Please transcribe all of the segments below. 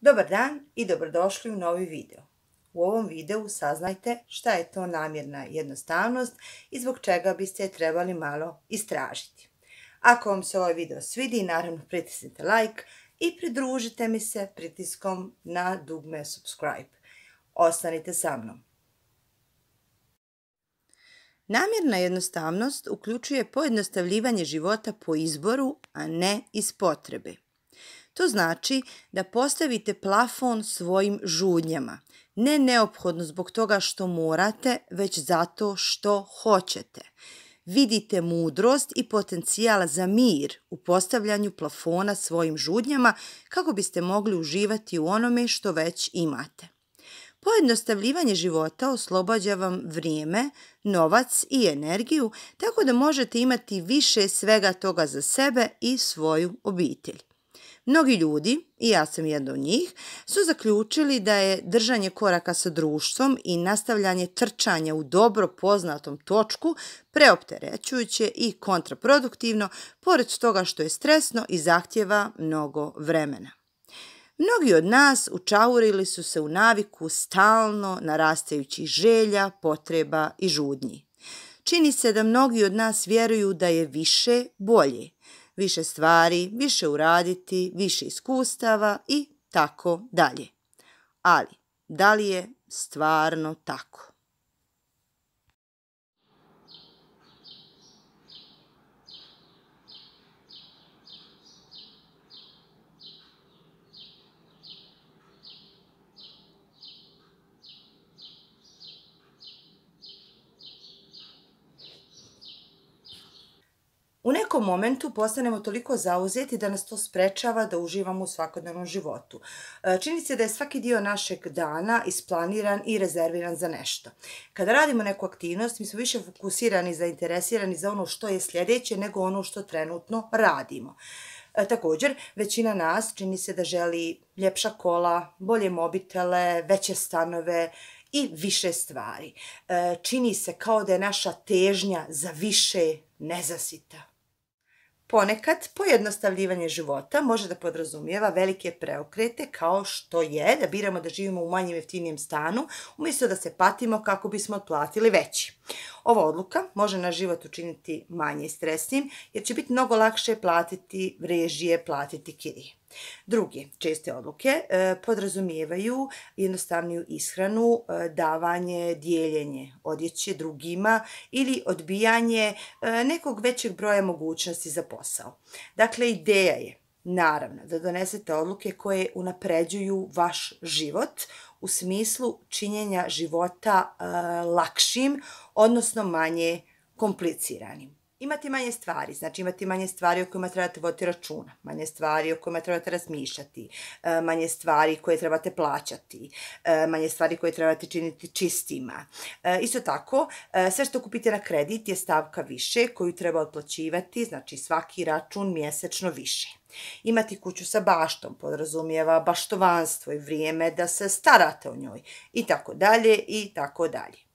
Dobar dan i dobrodošli u novi video. U ovom videu saznajte šta je to namjerna jednostavnost i zbog čega biste je trebali malo istražiti. Ako vam se ovaj video svidi, naravno pritisnite like i pridružite mi se pritiskom na dugme subscribe. Ostanite sa mnom. Namjerna jednostavnost uključuje pojednostavljivanje života po izboru, a ne iz potrebe. To znači da postavite plafon svojim žudnjama. Ne neophodno zbog toga što morate, već zato što hoćete. Vidite mudrost i potencijal za mir u postavljanju plafona svojim žudnjama kako biste mogli uživati u onome što već imate. Pojednostavljivanje života oslobađa vam vrijeme, novac i energiju, tako da možete imati više svega toga za sebe i svoju obitelj. Mnogi ljudi, i ja sam jedna od njih, su zaključili da je držanje koraka sa društvom i nastavljanje trčanja u dobro poznatom točku preopterećujuće i kontraproduktivno, pored toga što je stresno i zahtjeva mnogo vremena. Mnogi od nas učaurili su se u naviku stalno narastajućih želja, potreba i žudnji. Čini se da mnogi od nas vjeruju da je više bolje, više stvari, više uraditi, više iskustava i tako dalje. Ali, da li je stvarno tako? U nekom momentu postanemo toliko zauzeti da nas to sprečava da uživamo u svakodnevnom životu. E, čini se da je svaki dio našeg dana isplaniran i rezerviran za nešto. Kada radimo neku aktivnost, mi smo više fokusirani, zainteresirani za ono što je sljedeće nego ono što trenutno radimo. E, također, većina nas čini se da želi ljepša kola, bolje mobitele, veće stanove i više stvari. E, čini se kao da je naša težnja za više nezasita. Ponekad pojednostavljivanje života može da podrazumijeva velike preokrete kao što je da biramo da živimo u manjem jeftinijem stanu umjesto da se patimo kako bismo otplatili veći. Ova odluka može naš život učiniti manje stresnim jer će biti mnogo lakše platiti režije, platiti kirije. Drugi, česte odluke e, podrazumijevaju jednostavniju ishranu, e, davanje, dijeljenje odjeće drugima ili odbijanje e, nekog većeg broja mogućnosti za posao. Dakle, ideja je naravno da donesete odluke koje unapređuju vaš život u smislu činjenja života lakšim, odnosno manje kompliciranim imati manje stvari, znači imati manje stvari o kojima trebate voditi računa, manje stvari o kojima trebate razmišljati, e, manje stvari koje trebate plaćati, e, manje stvari koje trebate činiti čistima. E, isto tako, sve što kupite na kredit je stavka više koju treba otplaćivati, znači svaki račun mjesečno više. Imati kuću sa baštom podrazumijeva baštovanstvo i vrijeme da se starate o njoj i tako dalje i tako dalje.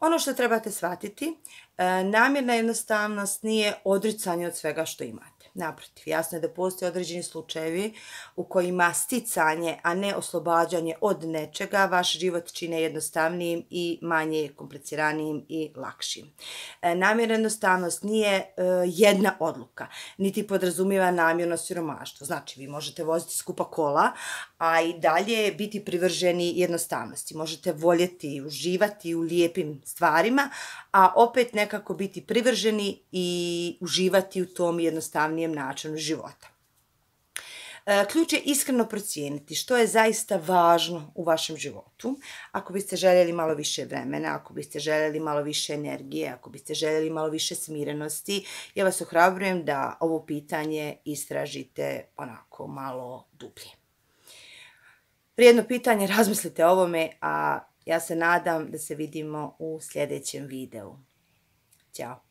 Ono što trebate shvatiti, e, namjerna jednostavnost nije odricanje od svega što imate. Naprotiv, jasno je da postoje određeni slučajevi u kojima sticanje, a ne oslobađanje od nečega, vaš život čine jednostavnijim i manje kompliciranijim i lakšim. E, namjerna jednostavnost nije e, jedna odluka, niti podrazumijeva namjerno siromaštvo. Znači, vi možete voziti skupa kola, a i dalje biti privrženi jednostavnosti. Možete voljeti, uživati u lijepim stvarima, a opet nekako biti privrženi i uživati u tom jednostavnijem načinu života. E, ključ je iskreno procijeniti što je zaista važno u vašem životu. Ako biste željeli malo više vremena, ako biste željeli malo više energije, ako biste željeli malo više smirenosti, ja vas ohrabrujem da ovo pitanje istražite onako malo dublje vrijedno pitanje, razmislite o ovome, a ja se nadam da se vidimo u sljedećem videu. Ćao!